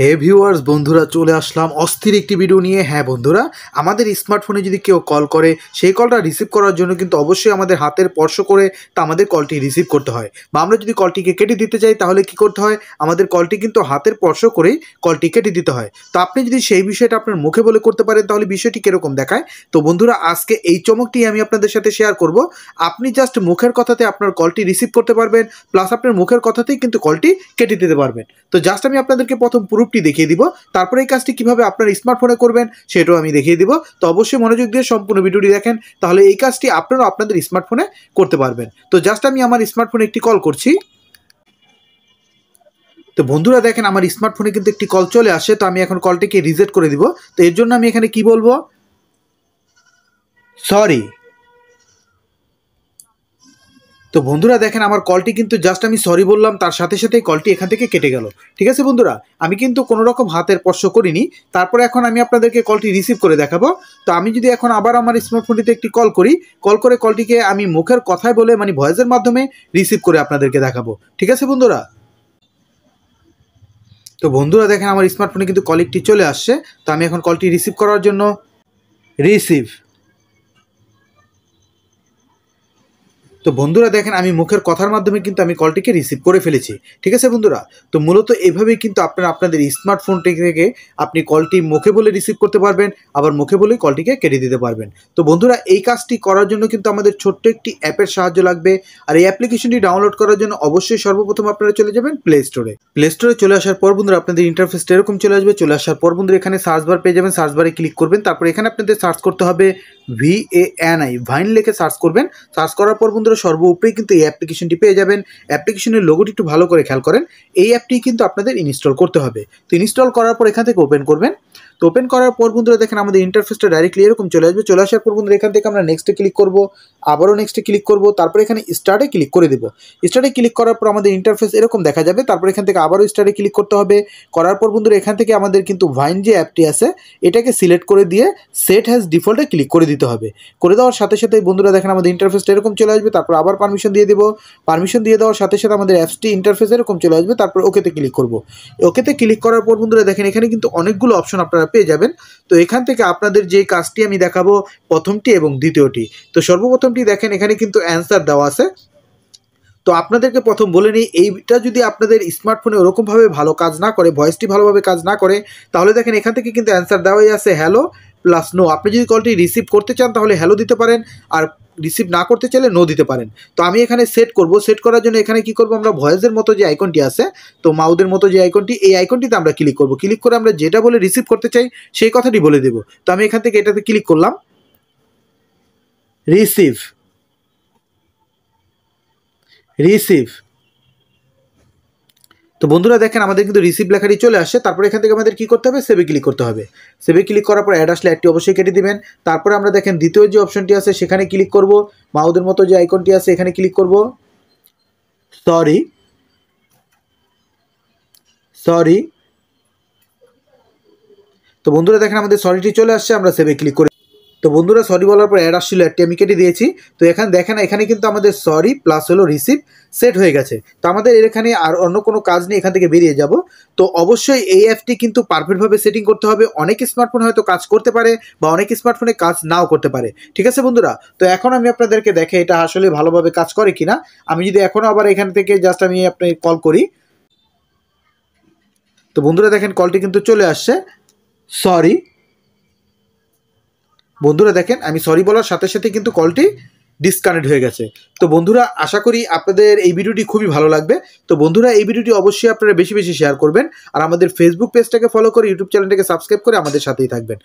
হে viewers বন্ধুরা চলে আসলাম অস্থির একটি ভিডিও নিয়ে হ্যাঁ বন্ধুরা আমাদের স্মার্টফোনে যদি কেউ কল করে সেই কলটা রিসিভ করার জন্য কিন্তু অবশ্যই আমাদের হাতের স্পর্শ করে তা আমাদের কলটি রিসিভ করতে হয় বা আমরা যদি কলটিকে কেটে দিতে চাই তাহলে কি করতে হয় আমাদের কলটি কিন্তু হাতের স্পর্শ করেই কলটি কেটে দিতে হয় তো আপনি যদি সেই বিষয়টা আপনার মুখে বলে করতে পারেন তাহলে বিষয়টি কীরকম দেখায় তো বন্ধুরা আজকে এই চমকটি আমি আপনাদের সাথে শেয়ার করব আপনি জাস্ট মুখের কথাতে আপনার কলটি রিসিভ করতে পারবেন প্লাস আপনার মুখের কথাতেই কিন্তু কলটি কেটে দিতে পারবেন তো জাস্ট আমি আপনাদেরকে প্রথম পুরো প্রুফটি দেখিয়ে দিব তারপরে এই কাজটি কিভাবে আপনার স্মার্টফোনে করবেন সেটাও আমি দেখিয়ে দিব তো অবশ্যই মনোযোগ দিয়ে সম্পূর্ণ ভিডিওটি দেখেন তাহলে এই কাজটি আপনারাও আপনাদের স্মার্টফোনে করতে পারবেন তো জাস্ট আমি আমার স্মার্টফোনে একটি কল করছি তো বন্ধুরা দেখেন আমার স্মার্টফোনে কিন্তু একটি কল চলে আসে তো আমি এখন কলটিকে রিজেক্ট করে দিব তো এর জন্য আমি এখানে কি বলবো সরি তো বন্ধুরা দেখেন আমার কলটি কিন্তু জাস্ট আমি সরি বললাম তার সাথে সাথে কলটি এখান থেকে কেটে গেল ঠিক আছে বন্ধুরা আমি কিন্তু কোনো রকম হাতের স্পর্শ করিনি তারপরে এখন আমি আপনাদেরকে কলটি রিসিভ করে দেখাবো তো আমি যদি এখন আবার আমার স্মার্টফোনটিতে একটি কল করি কল করে কলটিকে আমি মুখের কথায় বলে মানে ভয়েসের মাধ্যমে রিসিভ করে আপনাদেরকে দেখাবো ঠিক আছে বন্ধুরা তো বন্ধুরা দেখেন আমার স্মার্টফোনে কিন্তু কলিকটি চলে আসছে তো আমি এখন কলটি রিসিভ করার জন্য রিসিভ তো বন্ধুরা দেখেন আমি মুখের কথার মাধ্যমে কিন্তু আমি কলটিকে রিসিভ করে ফেলেছি ঠিক আছে বন্ধুরা তো মূলত এভাবেই কিন্তু আপনারা আপনাদের স্মার্টফোনটি থেকে আপনি কলটি মুখে বলে রিসিভ করতে পারবেন আবার মুখে বলে কলটিকে কেটে দিতে পারবেন তো বন্ধুরা এই কাজটি করার জন্য কিন্তু আমাদের ছোট্ট একটি অ্যাপের সাহায্য লাগবে আর এই অ্যাপ্লিকেশনটি ডাউনলোড করার জন্য অবশ্যই সর্বপ্রথম আপনারা চলে যাবেন প্লে স্টোরে প্লে স্টোরে চলে আসার পর বন্ধুরা আপনাদের ইন্টারফেসটা এরকম চলে আসবে চলে আসার পর বন্ধুরা এখানে সার্চ বার পেয়ে যাবেন সার্চ বারে ক্লিক করবেন তারপর এখানে আপনাদের সার্চ করতে হবে ভি এ এন আই ভাইন লিখে সার্চ করবেন সার্চ করার পর বন্ধুরা সর্বোপরি কিন্তু এই অ্যাপ্লিকেশনটি পেয়ে যাবেন অ্যাপ্লিকেশনের লোগোটি একটু ভালো করে খেয়াল করেন এই অ্যাপটি কিন্তু আপনাদের ইনস্টল করতে হবে তো ইনস্টল করার পর এখান থেকে ওপেন করবেন তো ওপেন করার পর বন্ধুরা দেখেন আমাদের ইন্টারফেসটা ডাইরেক্টলি এরকম চলে আসবে চলে আসার পর বন্ধুরা এখান থেকে আমরা নেক্সটে ক্লিক করবো আবারও নেক্সটে ক্লিক করব তারপর এখানে স্টার্টে ক্লিক করে দেবো স্টার্টে ক্লিক করার পর আমাদের ইন্টারফেস এরকম দেখা যাবে তারপর এখান থেকে আবারও স্টার্টে ক্লিক করতে হবে করার পর বন্ধুরা এখান থেকে আমাদের কিন্তু ভাইন যে অ্যাপটি আছে এটাকে সিলেক্ট করে দিয়ে সেট হ্যাজ ডিফল্টে ক্লিক করে দিতে হবে করে দেওয়ার সাথে সাথে বন্ধুরা দেখেন আমাদের ইন্টারফেসটা এরকম চলে আসবে তারপর আবার পারমিশন দিয়ে দেবো পারমিশন দিয়ে দেওয়ার সাথে সাথে আমাদের অ্যাপসটি ইন্টারফেস এরকম চলে আসবে তারপর ওকেতে ক্লিক করবো ওকেতে ক্লিক করার পর বন্ধুরা দেখেন এখানে কিন্তু অনেকগুলো অপশন আপনারা পেয়ে যাবেন তো এখান থেকে আপনাদের যে কাজটি আমি দেখাবো প্রথমটি এবং দ্বিতীয়টি তো সর্বপ্রথমটি দেখেন এখানে কিন্তু অ্যান্সার দেওয়া আছে তো আপনাদেরকে প্রথম বলে নিই এইটা যদি আপনাদের স্মার্টফোনে ওরকমভাবে ভালো কাজ না করে ভয়েসটি ভালোভাবে কাজ না করে তাহলে দেখেন এখান থেকে কিন্তু অ্যান্সার দেওয়াই আছে হ্যালো প্লাস নো আপনি যদি কলটি রিসিভ করতে চান তাহলে হ্যালো দিতে পারেন আর রিসিভ না করতে চাইলে নো দিতে পারেন তো আমি এখানে সেট করব সেট করার জন্য এখানে কি করব আমরা ভয়েসের মতো যে আইকনটি আছে তো মাউদের মতো যে আইকনটি এই আইকনটিতে আমরা ক্লিক করব ক্লিক করে আমরা যেটা বলে রিসিভ করতে চাই সেই কথাটি বলে দেব তো আমি এখান থেকে এটাতে ক্লিক করলাম রিসিভ রিসিভ তো বন্ধুরা দেখেন আমাদের কিন্তু রিসিভ লেখাটি চলে আসে তারপরে এখান থেকে আমাদের কি করতে হবে সেভে ক্লিক করতে হবে সেভে ক্লিক করার পর অ্যাড আসলে অবশ্যই কেটে দিবেন তারপরে আমরা দেখেন দ্বিতীয় যে অপশনটি আছে সেখানে ক্লিক করব মাউদের মতো যে আইকনটি আছে এখানে ক্লিক করব সরি সরি তো বন্ধুরা দেখেন আমাদের সরিটি চলে আসছে আমরা সেভে ক্লিক করে তো বন্ধুরা সরি বলার পর অ্যাড আসছিল একটি আমি কেটে দিয়েছি তো এখানে দেখেন এখানে কিন্তু আমাদের সরি প্লাস হলো রিসিভ সেট হয়ে গেছে তো আমাদের এখানে আর অন্য কোনো কাজ নিয়ে এখান থেকে বেরিয়ে যাব তো অবশ্যই এই অ্যাপটি কিন্তু পারফেক্টভাবে সেটিং করতে হবে অনেক স্মার্টফোন হয়তো কাজ করতে পারে বা অনেক স্মার্টফোনে কাজ নাও করতে পারে ঠিক আছে বন্ধুরা তো এখন আমি আপনাদেরকে দেখে এটা আসলে ভালোভাবে কাজ করে কিনা আমি যদি এখনও আবার এখান থেকে জাস্ট আমি আপনি কল করি তো বন্ধুরা দেখেন কলটি কিন্তু চলে আসছে সরি বন্ধুরা দেখেন আমি সরি বলার সাথে সাথে কিন্তু কলটি ডিসকানেক্ট হয়ে গেছে তো বন্ধুরা আশা করি আপনাদের এই ভিডিওটি খুবই ভালো লাগবে তো বন্ধুরা এই ভিডিওটি অবশ্যই আপনারা বেশি বেশি শেয়ার করবেন আর আমাদের ফেসবুক পেজটাকে ফলো করে ইউটিউব চ্যানেলটাকে সাবস্ক্রাইব করে আমাদের সাথেই থাকবেন